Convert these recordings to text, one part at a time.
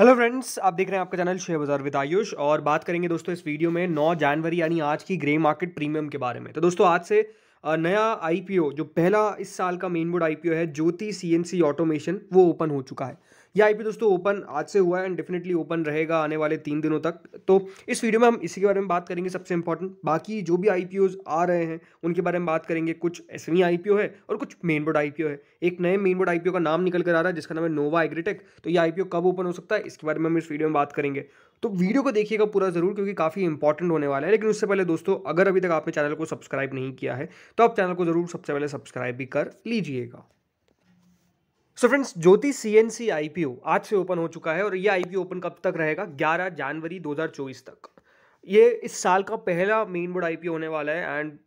hello friends आप देख रहे हैं आपका चैनल शेयर बाजार विद आयुष और बात करेंगे दोस्तों इस वीडियो में 9 जनवरी यानी आज की ग्रे मार्केट प्रीमियम के बारे में तो दोस्तों आज से नया आईपीओ जो पहला इस साल का मेन बोर्ड आईपीओ है ज्योति सीएनसी ऑटोमेशन वो ओपन हो चुका है यह आईपीओ दोस्तों ओपन आज से हुआ है एंड डेफिनेटली ओपन रहेगा आने वाले तीन दिनों तक तो इस वीडियो में हम इसी के बारे में बात करेंगे सबसे इंपॉर्टेंट बाकी जो भी आई आ रहे हैं उनके बारे में बात करेंगे कुछ एस आई e है और कुछ मेन बोर्ड आई है एक नए मेन बोर्ड आई का नाम निकल कर आ रहा है जिसका नाम है नोवा एग्रीटेक तो यह आई कब ओपन हो सकता है इसके बारे में हम इस वीडियो में बात करेंगे तो वीडियो को देखिएगा पूरा ज़रूर क्योंकि काफ़ी इंपॉर्टेंट होने वाला है लेकिन उससे पहले दोस्तों अगर अभी तक आपने चैनल को सब्सक्राइब नहीं किया है तो आप चैनल को ज़रूर सबसे पहले सब्सक्राइब भी कर लीजिएगा सो फ्रेंड्स ज्योति सी आईपीओ आज से ओपन हो चुका है और ये आईपीओ ओपन कब तक रहेगा ग्यारह जनवरी दो तक ये इस साल का पहला मेन बोर्ड आईपीओ होने वाला है एंड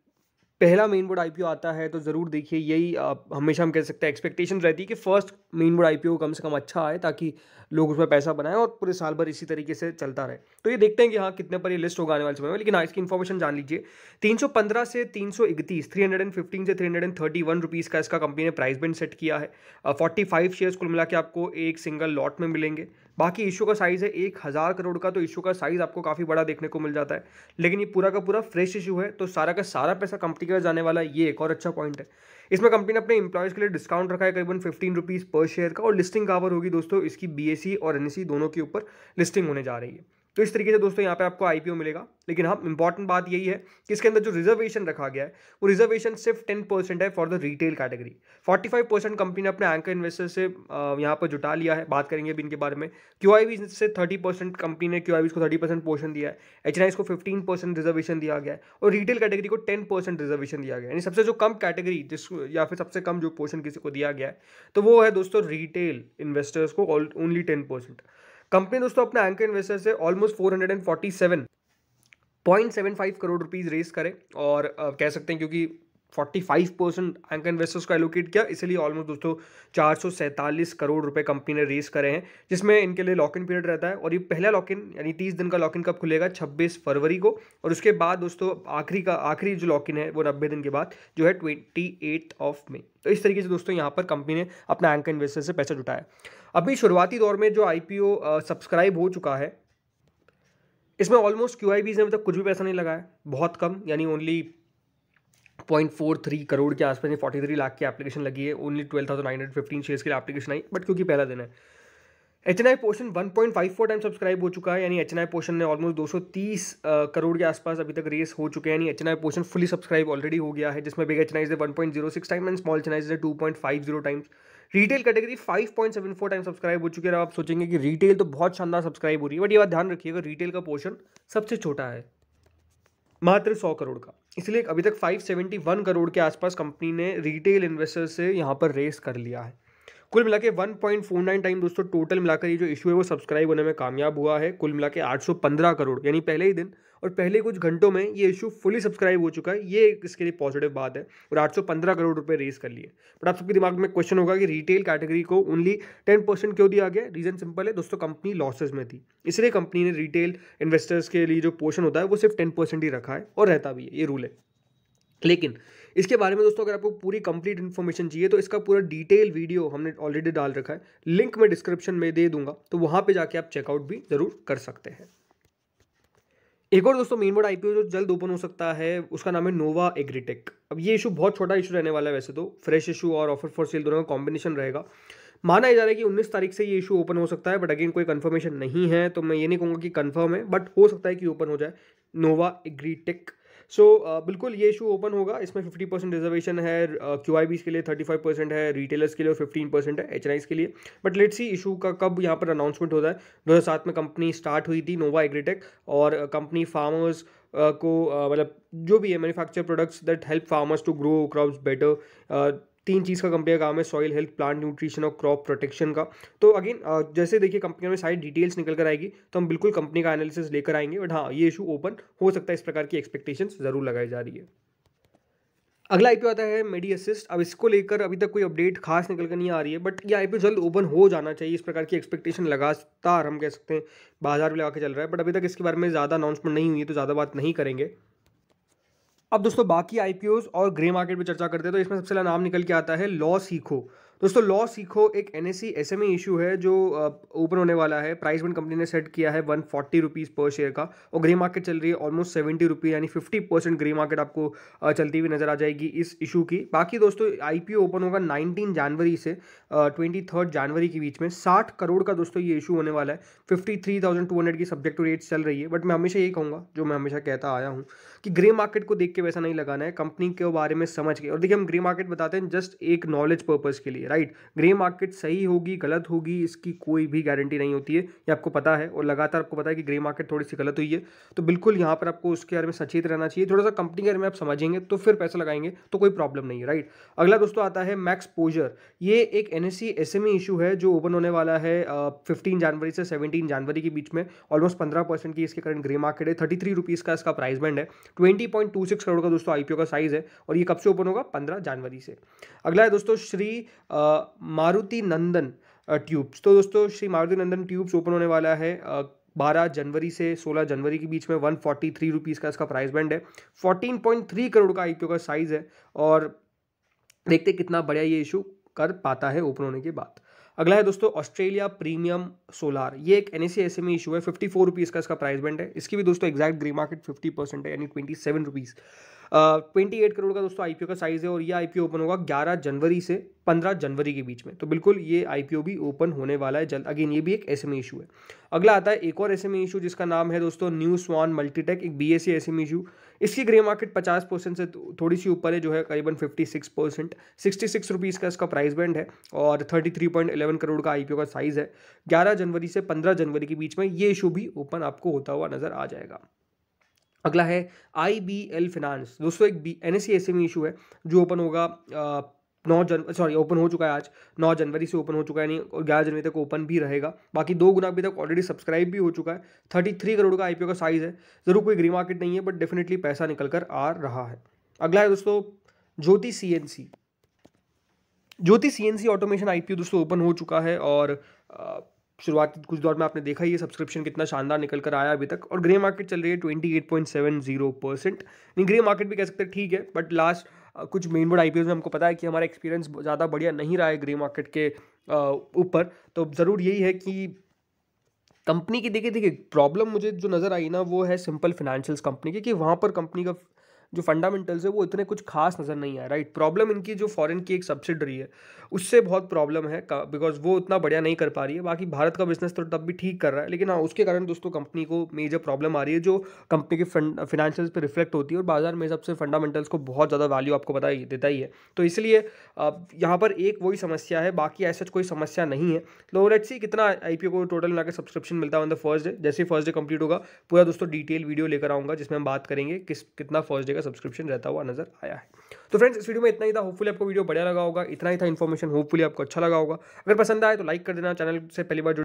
पहला मेन बोर्ड आईपीओ आता है तो ज़रूर देखिए यही हमेशा हम कह सकते हैं एक्सपेक्टेशन रहती है कि फर्स्ट मेन बोर्ड आईपीओ कम से कम अच्छा आए ताकि लोग उसमें पैसा बनाएं और पूरे साल भर इसी तरीके से चलता रहे तो ये देखते हैं कि हाँ कितने पर ये लिस्ट होगा आने वाले समय में लेकिन आज की इन्फॉर्मेशन जान लीजिए 315 से 331 315 से 331 रुपीस का इसका कंपनी ने प्राइस बैंड सेट किया है 45 शेयर्स कुल मिला के आपको एक सिंगल लॉट में मिलेंगे बाकी इशू का साइज़ है एक हज़ार करोड़ का तो इशू का साइज़ आपको काफ़ी बड़ा देखने को मिल जाता है लेकिन ये पूरा का पूरा फ्रेश इशू है तो सारा का सारा पैसा कंपनी के जाने वाला है ये एक और अच्छा पॉइंट है इसमें कंपनी ने अपने इंप्लॉयज़ के लिए डिस्काउंट रखा है करीबन फिफ्टीन रुपीज़ पर शेयर का और लिस्टिंग कावर होगी दोस्तों इसकी बी और एन e दोनों के ऊपर लिस्टिंग होने जा रही है तो इस तरीके से दोस्तों यहाँ पे आपको आईपीओ मिलेगा लेकिन हाँ इंपॉर्टेंट बात यही है कि इसके अंदर जो रिजर्वेशन रखा गया है वो रिजर्वेशन सिर्फ टेन परसेंट है for the retail category forty five percent company ने अपने एंकर इन्वेस्टर से यहाँ पर जुटा लिया है बात करेंगे भी इनके बारे में क्यू से थर्टी परसेंट कंपनी ने क्यू को थर्टी परसेंट पोर्शन दिया है एच को फिफ्टीन परसेंट रिजर्वेशन दिया गया है और रिटेल कैटेगरी को टेन परसेंट रिजर्वेशन दिया गया यानी सबसे जो कम कैटेगरी जिस या फिर सबसे कम जो पोर्शन किसी को दिया गया है तो वो है दोस्तों रिटेल इन्वेस्टर्स को ओनली टेन परसेंट कंपनी दोस्तों अपने एंकर इन्वेस्टर से almost four hundred and forty seven point seven five crore rupees raise करे और आ, कह सकते हैं क्योंकि forty five percent anchor investors को एलोकेट किया इसलिए ऑलमोस्ट दोस्तों चार सौ सैंतालीस करोड़ रुपए कंपनी ने रेस करे हैं जिसमें इनके लिए लॉक इन पीरियड रहता है और ये पहला लॉक इन यानी तीस दिन का लॉक इन कब खुलेगा छब्बीस फरवरी को और उसके बाद दोस्तों आखिरी का आखिरी जो लॉक इन है वो नब्बे दिन के बाद जो है ट्वेंटी एट ऑफ मे तो इस तरीके से दोस्तों यहाँ पर कंपनी ने अपना एंकर इन्वेस्टर से पैसा जुटाया अभी शुरुआती दौर में जो आई सब्सक्राइब हो चुका है इसमें ऑलमोस्ट क्यू आई बीज ने अभी तक कुछ भी पैसा नहीं लगाया बहुत कम यानी only point four three crore के आसपास फोर्टी थ्री लाख की एप्लीकेशन लगी है only twelve thousand nine hundred fifteen share के लिए एप्लीकेशन आई बट क्योंकि पहला दिन है H N I portion one point five four time subscribe हो चुका है यानी एच एन आई पोर्शन ने ऑलमोस्ट दो सौ तीस करोड़ के आसपास अभी तक रेस हो चुके हैं यानी H N I portion fully subscribe already हो गया है जिसमें big H N I one point zero six time and small H N I two point five zero times retail category 5.74 time subscribe हो चुके हैं आप सोचेंगे कि रिटेल तो बहुत शानदार सब्सक्राइब हो रही है बट ये बात ध्यान रखिएगा रिटेल का पोर्शन सबसे छोटा है मात्र सौ करोड़ का इसलिए अभी तक 571 करोड़ के आसपास कंपनी ने रिटेल इन्वेस्टर से यहाँ पर रेस कर लिया है कुल मिला के one point four nine time दोस्तों टोटल मिलाकर ये जो इशू है वो सब्सक्राइब होने में कामयाब हुआ है कुल मिला के आठ सौ पंद्रह करोड़ यानी पहले ही दिन और पहले कुछ घंटों में ये इशू फुली सब्सक्राइब हो चुका है ये इसके लिए पॉजिटिव बात है और पंद्रह करोड़ रुपये रेज कर लिए बट आप सबके दिमाग में क्वेश्चन होगा कि रिटेल कैटेगरी को ओनली टेन परसेंट क्यों दिया गया रीज़न सिंपल है दोस्तों कंपनी लॉसेज में थी इसलिए कंपनी ने रिटेल इन्वेस्टर्स के लिए जो पोर्शन होता है वो सिर्फ टेन ही रखा है और रहता भी है ये रूल है लेकिन इसके बारे में दोस्तों अगर आपको पूरी कंप्लीट इन्फॉर्मेशन चाहिए तो इसका पूरा डिटेल वीडियो हमने ऑलरेडी डाल रखा है लिंक मैं डिस्क्रिप्शन में दे दूंगा तो वहाँ पे जाके आप चेकआउट भी ज़रूर कर सकते हैं एक और दोस्तों मेन बोर्ड आईपीओ जो जल्द ओपन हो सकता है उसका नाम है नोवा एग्रीटेक अब ये इशू बहुत छोटा इशू रहने वाला है वैसे तो फ्रेश इशू और ऑफर फॉर सेल दोनों का कॉम्बिनेशन रहेगा माना जा रहा है कि 19 तारीख से ये इशू ओपन हो सकता है बट अगेन कोई कंफर्मेशन नहीं है तो मैं ये नहीं कहूँगा कि कंफर्म है बट हो सकता है कि ओपन हो जाए Nova Agritech so so, uh, बिल्कुल ये इशू ओपन होगा इसमें फिफ्टी परसेंट रिजर्वेशन है क्यू uh, आई के लिए थर्टी फाइव परसेंट है रिटेलर्स के लिए और फिफ्टीन परसेंट है एच के लिए बट लेट्स सी इशू का कब यहाँ पर अनाउंसमेंट होता है दो हज़ार सात में कंपनी स्टार्ट हुई थी नोवा एग्रीटेक और कंपनी uh, फार्मर्स को मतलब जो भी है manufacture products that help farmers to grow crops better तीन चीज़ का कंपनी का काम है सॉइल हेल्थ प्लांट न्यूट्रिशन और क्रॉप प्रोटेक्शन का तो अगेन जैसे देखिए कंपनी में सारी डिटेल्स निकल कर आएगी तो हम बिल्कुल कंपनी का एनालिसिस लेकर आएंगे बट हाँ ये इशू ओपन हो सकता है इस प्रकार की एक्सपेक्टेशन ज़रूर लगाई जा रही है अगला आईपीओ आता है मेडी असिस्ट अब इसको लेकर अभी तक कोई अपडेट खास निकल कर नहीं आ रही है बट ये आईपीओ जल्द ओपन हो जाना चाहिए इस प्रकार की एक्सपेक्टेशन लगातार हम कह सकते हैं बाजार में लगा के चल रहा है बट अभी तक इसके बारे में ज़्यादा अनाउंसमेंट नहीं हुई है तो ज़्यादा बात नहीं करेंगे अब दोस्तों बाकी आईपीओस और ग्रे मार्केट पर चर्चा करते हैं तो इसमें सबसे पहला नाम निकल के आता है लॉ सीखो दोस्तों लॉ सीखो एक एन एस इशू है जो ओपन होने वाला है प्राइस वन कंपनी ने सेट किया है वन फोर्टी रुपीज़ पर शेयर का और ग्रे मार्केट चल रही है ऑलमोस्ट सेवेंटी रुपीज़ यानी फिफ्टी परसेंट ग्रे मार्केट आपको चलती हुई नजर आ जाएगी इस इशू की बाकी दोस्तों आई ओपन होगा नाइनटीन जनवरी से ट्वेंटी थर्ड जनवरी के बीच में साठ करोड़ का दोस्तों ये इशू होने वाला है fifty three thousand two hundred की सब्जेक्ट रेट्स रेट चल रही है बट मैं हमेशा यही कहूँगा जो मैं हमेशा कहता आया हूँ कि ग्रे मार्केट को देख के वैसा नहीं लगाना है कंपनी के बारे में समझ के और देखिए हम ग्रे मार्केट बताते हैं जस्ट एक नॉलेज पर्पज़ के लिए राइट ग्रे मार्केट सही होगी गलत होगी इसकी कोई भी गारंटी नहीं होती है ये आपको पता है और लगातार आपको पता है कि ग्रे मार्केट थोड़ी सी गलत हुई है तो बिल्कुल यहाँ पर आपको उसके बारे में सचेत रहना चाहिए थोड़ा सा कंपनी के बारे में आप समझेंगे तो फिर पैसा लगाएंगे तो कोई प्रॉब्लम नहीं है राइट अगला दोस्तों आता है मैक्स पोजर ये एक एन एस इशू है जो ओपन होने वाला है फिफ्टीन जनवरी से सेवनटीन जनवरी के बीच में ऑलमोस्ट पंद्रह की इसके करंट ग्रे मार्केट है थर्टी थ्री रुपीज़ का इसका प्राइस बैंड है twenty point two six crore का दोस्तों आईपीओ का साइज है और ये कब से ओपन होगा पंद्रह जनवरी से अगला है दोस्तों श्री आ, मारुति नंदन ट्यूब्स तो दोस्तों श्री मारुति नंदन ट्यूब्स ओपन होने वाला है बारह जनवरी से सोलह जनवरी के बीच में वन फोर्टी थ्री रुपीज़ का इसका प्राइस बैंड है फोर्टीन पॉइंट थ्री करोड़ का आईपीओ का साइज़ है और देखते कितना बढ़िया ये इशू कर पाता है ओपन होने के बाद अगला है दोस्तों ऑस्ट्रेलिया प्रीमियम सोलार ये एक एन एस में इशू है फिफ्टी फोर रुपीज़ का इसका प्राइस बैंड है इसकी भी दोस्तों exact grey market fifty percent है यानी twenty seven rupees twenty eight crore का दोस्तों आईपीओ का साइज़ है और ये आईपीओ ओपन होगा ग्यारह जनवरी से पंद्रह जनवरी के बीच में तो बिल्कुल ये आईपीओ भी ओपन होने वाला है जल्द अगेन ये भी एक एस इशू e है अगला आता है एक और एस इशू e जिसका नाम है दोस्तों न्यू स्वान मल्टीटेक एक बी एस सी इशू इसकी ग्रे मार्केट पचास परसेंट से थोड़ी सी ऊपर है जो है करीबन fifty six percent sixty six rupees का इसका प्राइस बैंड है और thirty three point eleven crore का आईपीओ का साइज़ है ग्यारह जनवरी से पंद्रह जनवरी के बीच में ये इशू भी ओपन आपको होता हुआ नज़र आ जाएगा अगला है आई बी एल फिनांस दोस्तों एक B N S C S M issue है जो ओपन होगा नौ जन सॉरी ओपन हो चुका है आज नौ जनवरी से ओपन हो चुका है यानी और ग्यारह जनवरी तक ओपन भी रहेगा बाकी दो गुना अभी तक ऑलरेडी सब्सक्राइब भी हो चुका है थर्टी थ्री करोड़ का आईपीओ का साइज़ है ज़रूर कोई ग्री मार्केट नहीं है बट डेफिनेटली पैसा निकल कर आ रहा है अगला है दोस्तों Jyoti C N C Jyoti C N C automation I P O दोस्तों ओपन हो चुका है और शुरुआती कुछ दौर में आपने देखा ये सब्सक्रिप्शन कितना शानदार निकल कर आया अभी तक और ग्रे मार्केट चल रही है twenty eight point seven zero percent नहीं ग्रे मार्केट भी कह सकते हैं ठीक है बट लास्ट कुछ मेन बोर्ड आई में हमको पता है कि हमारा एक्सपीरियंस ज़्यादा बढ़िया नहीं रहा है ग्रे मार्केट के ऊपर तो ज़रूर यही है कि कंपनी की देखिए देखिए प्रॉब्लम मुझे जो नज़र आई ना वो है सिंपल फाइनेंशियल्स कंपनी की कि वहाँ पर कंपनी का जो फंडामेंटल्स है वो इतने कुछ खास नज़र नहीं आए राइट प्रॉब्लम इनकी जो फॉरेन की एक सब्सिडरी है उससे बहुत प्रॉब्लम है बिकॉज वो इतना बढ़िया नहीं कर पा रही है बाकी भारत का बिजनेस तो तब भी ठीक कर रहा है लेकिन हाँ उसके कारण दोस्तों कंपनी को मेजर प्रॉब्लम आ रही है जो कंपनी के फिनेंशियल्स पर रिफ्लेक्ट होती है और बाजार में सबसे फंडामेंटल्स को बहुत ज़्यादा वैल्यू आपको बता देता ही है तो इसलिए यहाँ पर एक वही समस्या है बाकी ऐसा कोई समस्या नहीं है तो लेट्स सी कितना आई को टोटल मिला सब्सक्रिप्शन मिलता है ऑन द फर्स्ट डे जैसे ही फर्स्ट डे कंप्लीट होगा पूरा दोस्तों डिटेल वीडियो लेकर आऊँगा जिसमें हम बात करेंगे किस कितना फर्स्ट डे का सब्सक्रिप्शन रहता हुआ नजर आया है तो फ्रेंड्स इस वीडियो में इतना ही था होपफुली आपको वीडियो बढ़िया लगा होगा इतना ही था इन्फॉर्मेशन होपफुली आपको अच्छा लगा होगा अगर पसंद आए तो लाइक कर देना चैनल से पहली बार